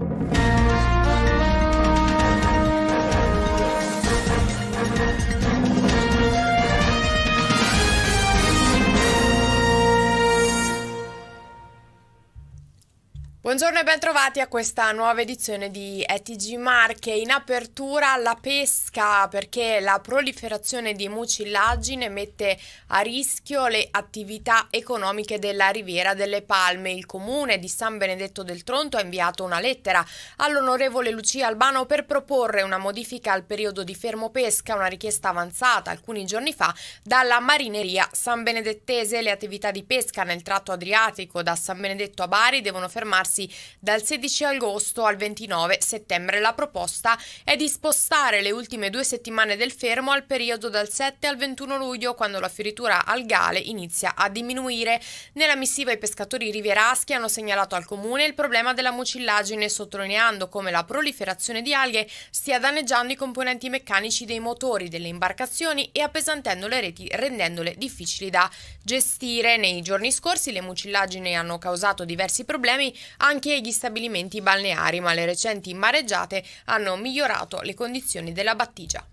you Buongiorno e bentrovati a questa nuova edizione di ETG Marche. In apertura la pesca perché la proliferazione di mucillagine mette a rischio le attività economiche della Riviera delle Palme. Il comune di San Benedetto del Tronto ha inviato una lettera all'onorevole Lucia Albano per proporre una modifica al periodo di fermo pesca, una richiesta avanzata alcuni giorni fa dalla marineria San Benedettese. Le attività di pesca nel tratto adriatico da San Benedetto a Bari devono fermarsi dal 16 agosto al 29 settembre. La proposta è di spostare le ultime due settimane del fermo al periodo dal 7 al 21 luglio, quando la fioritura al Gale inizia a diminuire. Nella missiva i pescatori rivieraschi hanno segnalato al comune il problema della mucillagine, sottolineando come la proliferazione di alghe stia danneggiando i componenti meccanici dei motori delle imbarcazioni e appesantendo le reti rendendole difficili da gestire. Nei giorni scorsi le mucillagini hanno causato diversi problemi anche anche gli stabilimenti balneari, ma le recenti mareggiate hanno migliorato le condizioni della battigia.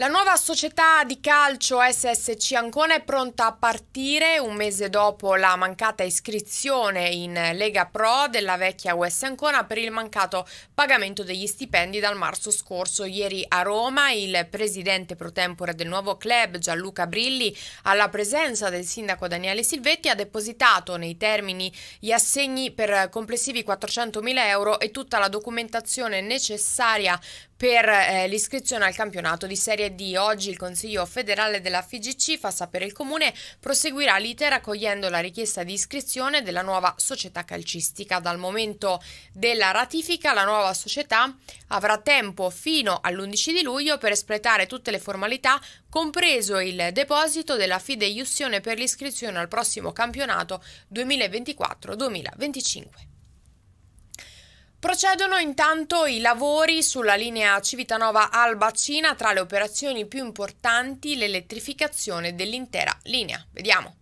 La nuova società di calcio SSC Ancona è pronta a partire un mese dopo la mancata iscrizione in Lega Pro della vecchia US Ancona per il mancato pagamento degli stipendi dal marzo scorso. Ieri a Roma il presidente pro tempore del nuovo club Gianluca Brilli alla presenza del sindaco Daniele Silvetti ha depositato nei termini gli assegni per complessivi 400.000 euro e tutta la documentazione necessaria per eh, l'iscrizione al campionato di Serie mercoledì. Oggi il Consiglio federale della FIGC fa sapere il Comune proseguirà l'iter accogliendo la richiesta di iscrizione della nuova società calcistica. Dal momento della ratifica la nuova società avrà tempo fino all'11 di luglio per espletare tutte le formalità, compreso il deposito della fideiussione per l'iscrizione al prossimo campionato 2024-2025. Procedono intanto i lavori sulla linea Civitanova-Albacina, tra le operazioni più importanti l'elettrificazione dell'intera linea. Vediamo.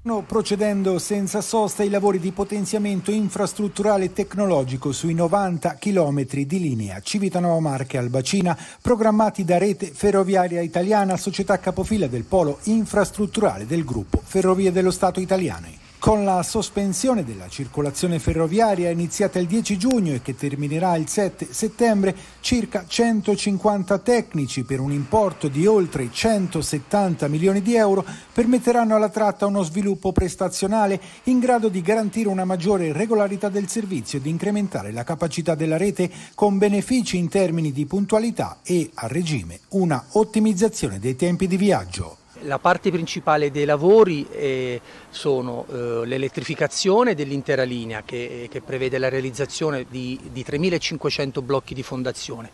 Stanno procedendo senza sosta i lavori di potenziamento infrastrutturale e tecnologico sui 90 km di linea Civitanova Marche Albacina, programmati da Rete Ferroviaria Italiana, società capofila del polo infrastrutturale del gruppo Ferrovie dello Stato Italiane. Con la sospensione della circolazione ferroviaria iniziata il 10 giugno e che terminerà il 7 settembre, circa 150 tecnici per un importo di oltre 170 milioni di euro permetteranno alla tratta uno sviluppo prestazionale in grado di garantire una maggiore regolarità del servizio e di incrementare la capacità della rete con benefici in termini di puntualità e, a regime, una ottimizzazione dei tempi di viaggio. La parte principale dei lavori eh, sono eh, l'elettrificazione dell'intera linea eh, che, prevede la realizzazione di 3.500 blocchi di fondazione,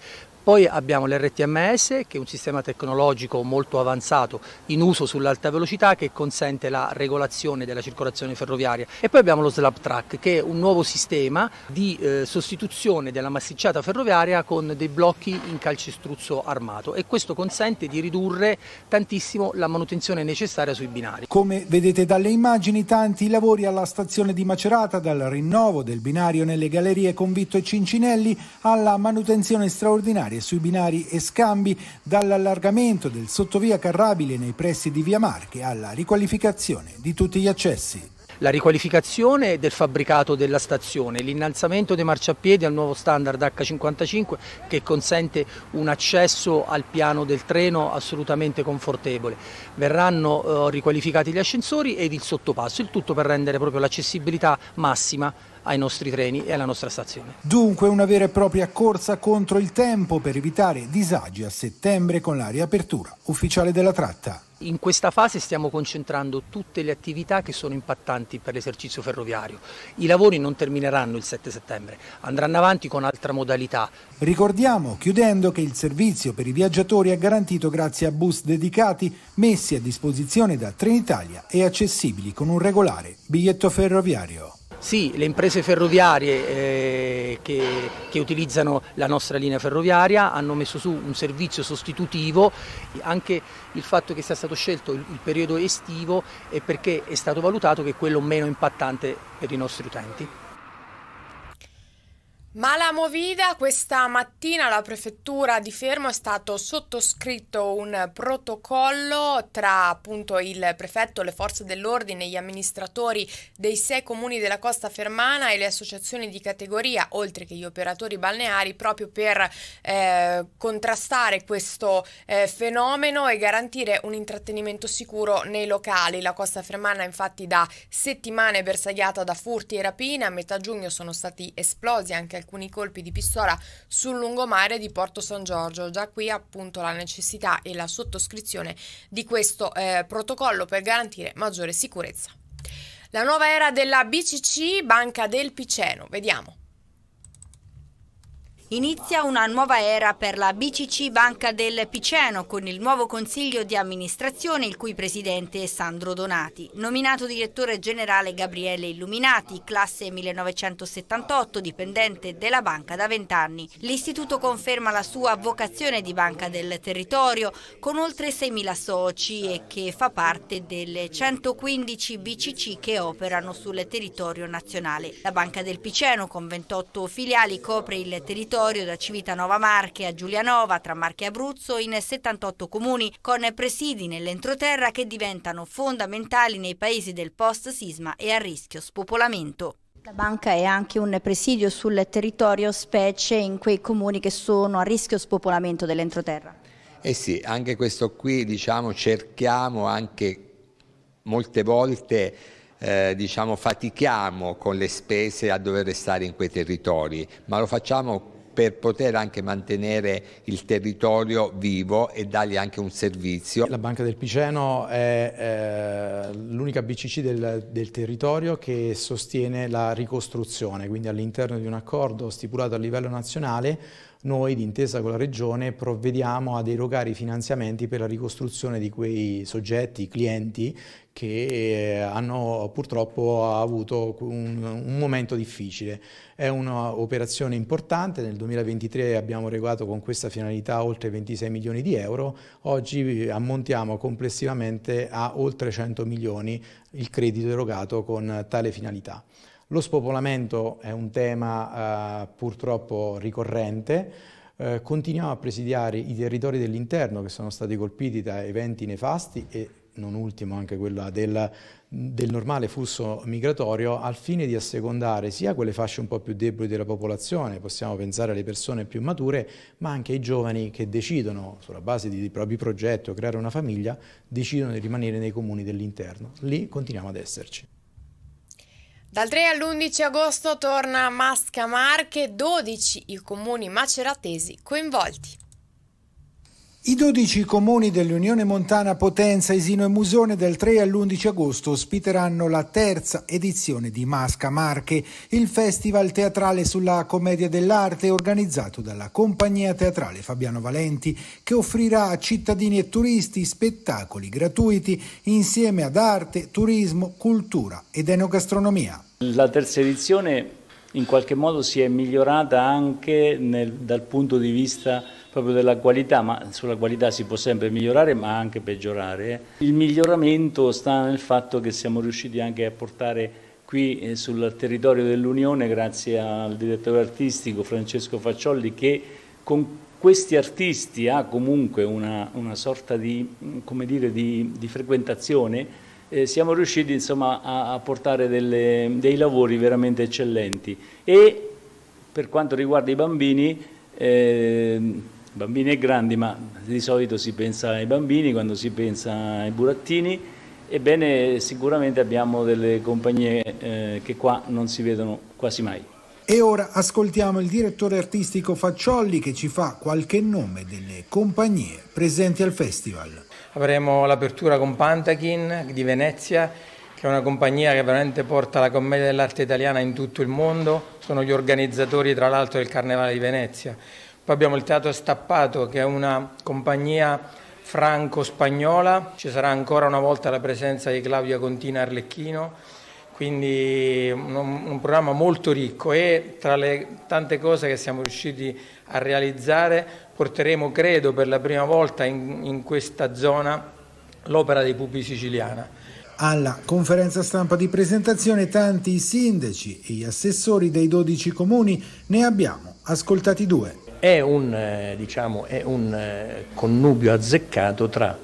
poi abbiamo l'RTMS che è un sistema tecnologico molto avanzato in uso sull'alta velocità che consente la regolazione della circolazione ferroviaria e poi abbiamo lo slab track che è un nuovo sistema di eh, sostituzione della massicciata ferroviaria con dei blocchi in calcestruzzo armato e questo consente di ridurre tantissimo la manutenzione necessaria sui binari. Come vedete dalle immagini tanti lavori alla stazione di Macerata dal rinnovo del binario nelle gallerie con Vitto e Cincinelli alla manutenzione straordinaria sedere sui binari e scambi, dall'allargamento del sottovia carrabile nei pressi di Via Marche alla riqualificazione di tutti gli accessi la riqualificazione del fabbricato della stazione, l'innalzamento dei marciapiedi al nuovo standard H55 che consente un accesso al piano del treno assolutamente confortevole. Verranno eh, riqualificati gli ascensori ed il sottopasso, il tutto per rendere proprio l'accessibilità massima ai nostri treni e alla nostra stazione. Dunque una vera e propria corsa contro il tempo per evitare disagi a settembre con la riapertura ufficiale della tratta. In questa fase stiamo concentrando tutte le attività che sono impattanti per l'esercizio ferroviario. I lavori non termineranno il 7 settembre, andranno avanti con altra modalità. Ricordiamo, chiudendo, che il servizio per i viaggiatori è garantito grazie a bus dedicati messi a disposizione da Trenitalia e accessibili con un regolare biglietto ferroviario. Sì, le imprese ferroviarie eh, che, che, utilizzano la nostra linea ferroviaria hanno messo su un servizio sostitutivo, anche il fatto che sia stato scelto il, il periodo estivo è perché è stato valutato che è quello meno impattante per i nostri utenti. Ma la movida, questa mattina alla prefettura di Fermo è stato sottoscritto un protocollo tra appunto il prefetto, le forze dell'ordine, gli amministratori dei sei comuni della costa fermana e le associazioni di categoria, oltre che gli operatori balneari, proprio per eh, contrastare questo eh, fenomeno e garantire un intrattenimento sicuro nei locali. La costa fermana infatti da settimane bersagliata da furti e rapine, a metà giugno sono stati esplosi anche alcuni alcuni colpi di pistola sul lungomare di Porto San Giorgio. Già qui appunto la necessità e la sottoscrizione di questo eh, protocollo per garantire maggiore sicurezza. La nuova era della BCC, Banca del Piceno. Vediamo. Inizia una nuova era per la BCC Banca del Piceno con il nuovo consiglio di amministrazione il cui presidente è Sandro Donati, nominato direttore generale Gabriele Illuminati, classe 1978, dipendente della banca da vent'anni. L'istituto conferma la sua vocazione di banca del territorio con oltre 6.000 soci e che fa parte delle 115 BCC che operano sul territorio nazionale. La Banca del Piceno con 28 filiali copre il territorio territorio da Civitanova Marche a Giulianova, tra Marche e Abruzzo, in 78 comuni, con presidi nell'entroterra che diventano fondamentali nei paesi del post-sisma e a rischio spopolamento. La banca è anche un presidio sul territorio, specie in quei comuni che sono a rischio spopolamento dell'entroterra. Eh sì, anche questo qui diciamo, cerchiamo anche molte volte eh, diciamo, fatichiamo con le spese a dover restare in quei territori, ma lo facciamo per poter anche mantenere il territorio vivo e dargli anche un servizio. La Banca del Piceno è eh, l'unica BCC del, del territorio che sostiene la ricostruzione, quindi all'interno di un accordo stipulato a livello nazionale noi, d'intesa con la Regione, provvediamo ad erogare i finanziamenti per la ricostruzione di quei soggetti, clienti, che eh, hanno purtroppo avuto un, un momento difficile. È un'operazione importante, nel 2023 abbiamo regolato con questa finalità oltre 26 milioni di euro, oggi eh, ammontiamo complessivamente a oltre 100 milioni il credito erogato con tale finalità. Lo spopolamento è un tema eh, purtroppo ricorrente, eh, continuiamo a presidiare i territori dell'interno che sono stati colpiti da eventi nefasti e non ultimo anche quella del, del, normale flusso migratorio, al fine di assecondare sia quelle fasce un po' più deboli della popolazione, possiamo pensare alle persone più mature, ma anche ai giovani che decidono, sulla base di, propri progetti o creare una famiglia, decidono di rimanere nei comuni dell'interno. Lì continuiamo ad esserci. Dal 3 all'11 agosto torna Masca Marche, 12 i comuni maceratesi coinvolti. I 12 comuni dell'Unione Montana Potenza, Isino e Musone dal 3 all'11 agosto ospiteranno la terza edizione di Masca Marche, il festival teatrale sulla commedia dell'arte organizzato dalla compagnia teatrale Fabiano Valenti, che offrirà a cittadini e turisti spettacoli gratuiti insieme ad arte, turismo, cultura ed enogastronomia. La terza edizione in qualche modo si è migliorata anche nel, dal punto di vista proprio della qualità, ma sulla qualità si può sempre migliorare ma anche peggiorare. Il miglioramento sta nel fatto che siamo riusciti anche a portare qui eh, sul territorio dell'Unione grazie al direttore artistico Francesco Facciolli che con questi artisti ha comunque una, una sorta di, dire, di, di frequentazione eh, siamo riusciti insomma, a, a, portare delle, dei lavori veramente eccellenti e per quanto riguarda i bambini eh, bambini e grandi, ma di solito si pensa ai bambini quando si pensa ai burattini, ebbene sicuramente abbiamo delle compagnie eh, che qua non si vedono quasi mai. E ora ascoltiamo il direttore artistico Facciolli che ci fa qualche nome delle compagnie presenti al festival. Avremo l'apertura con Pantachin di Venezia, che è una compagnia che veramente porta la commedia dell'arte italiana in tutto il mondo, sono gli organizzatori tra l'altro del Carnevale di Venezia. Poi abbiamo il Teatro Stappato che è una compagnia franco-spagnola, ci sarà ancora una volta la presenza di Claudia Contina Arlecchino, quindi un, un programma molto ricco e tra le tante cose che siamo riusciti a realizzare porteremo, credo, per la prima volta in, in questa zona l'opera dei pupi siciliana. Alla conferenza stampa di presentazione tanti sindaci e gli assessori dei 12 comuni ne abbiamo ascoltati due è un, eh, diciamo, è un eh, connubio azzeccato tra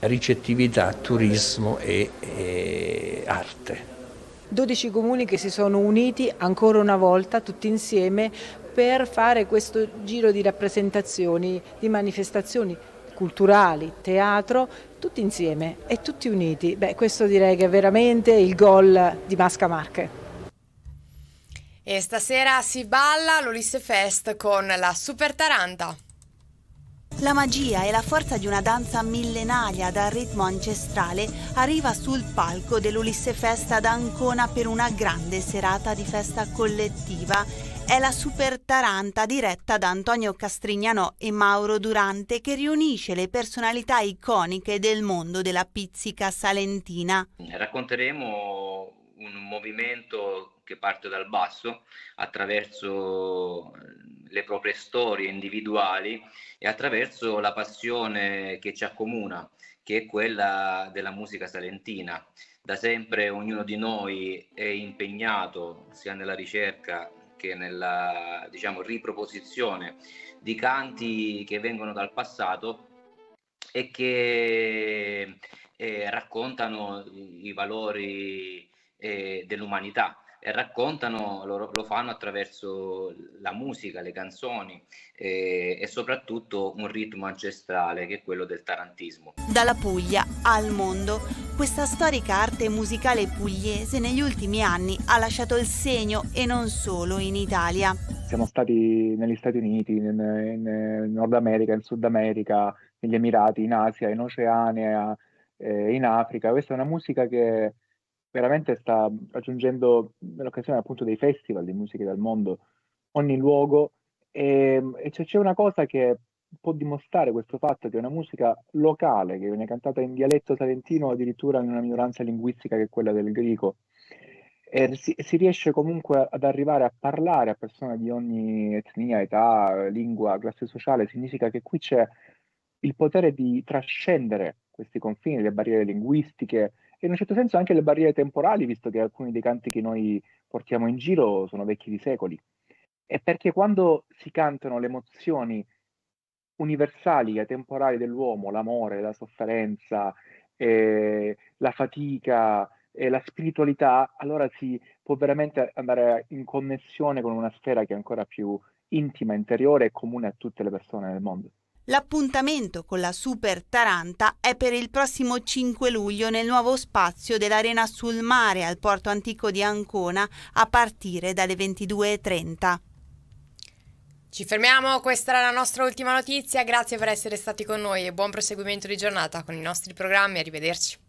ricettività, turismo e, e arte. 12 comuni che si sono uniti ancora una volta tutti insieme per fare questo giro di rappresentazioni, di manifestazioni culturali, teatro, tutti insieme e tutti uniti. Beh, questo direi che è veramente il gol di Masca Marche. E stasera si balla l'Ulisse Fest con la Super Taranta. La magia e la forza di una danza millenaria dal ritmo ancestrale arriva sul palco dell'Ulisse Fest ad Ancona per una grande serata di festa collettiva. È la Super Taranta diretta da Antonio Castrignanò e Mauro Durante che riunisce le personalità iconiche del mondo della pizzica salentina. Racconteremo un movimento che parte dal basso attraverso eh, le proprie storie individuali e attraverso la passione che ci accomuna, che è quella della musica salentina. Da sempre ognuno di noi è impegnato sia nella ricerca che nella diciamo, riproposizione di canti che vengono dal passato e che eh, raccontano i valori eh, dell'umanità e raccontano, lo, lo, fanno attraverso la musica, le canzoni eh, e soprattutto un ritmo ancestrale che è quello del tarantismo. Dalla Puglia al mondo, questa storica arte musicale pugliese negli ultimi anni ha lasciato il segno e non solo in Italia. Siamo stati negli Stati Uniti, in, in Nord America, in Sud America, negli Emirati, in Asia, in Oceania, eh, in Africa. Questa è una musica che veramente sta raggiungendo l'occasione appunto dei festival di musiche del mondo, ogni luogo e, ehm, e c'è, c'è una cosa che può dimostrare questo fatto che una musica locale che viene cantata in dialetto salentino addirittura in una minoranza linguistica che è quella del greco e si, si, riesce comunque ad arrivare a parlare a persone di ogni etnia, età, lingua, classe sociale, significa che qui c'è il potere di trascendere questi confini, le barriere linguistiche, e in un certo senso anche le barriere temporali, visto che alcuni dei canti che noi portiamo in giro sono vecchi di secoli. È perché quando si cantano le emozioni universali, e temporali dell'uomo, l'amore, la sofferenza, eh, la fatica, eh, la spiritualità, allora si può veramente andare in connessione con una sfera che è ancora più intima, interiore e comune a tutte le persone nel mondo. L'appuntamento con la Super Taranta è per il prossimo 5 luglio nel nuovo spazio dell'Arena sul Mare al Porto Antico di Ancona a partire dalle 22.30. Ci fermiamo, questa era la nostra ultima notizia, grazie per essere stati con noi e buon proseguimento di giornata con i nostri programmi, arrivederci.